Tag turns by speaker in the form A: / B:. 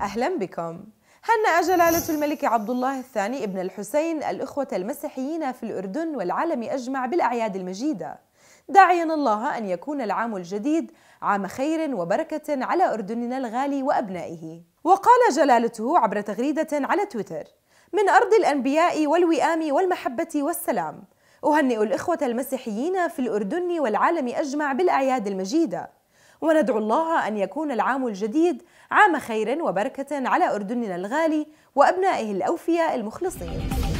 A: أهلا بكم هنأ جلالة الملك عبد الله الثاني ابن الحسين الإخوة المسيحيين في الأردن والعالم أجمع بالأعياد المجيدة داعيا الله أن يكون العام الجديد عام خير وبركة على أردننا الغالي وأبنائه وقال جلالته عبر تغريدة على تويتر من أرض الأنبياء والوئام والمحبة والسلام أهنئ الإخوة المسيحيين في الأردن والعالم أجمع بالأعياد المجيدة وندعو الله أن يكون العام الجديد عام خير وبركة على أردننا الغالي وأبنائه الأوفياء المخلصين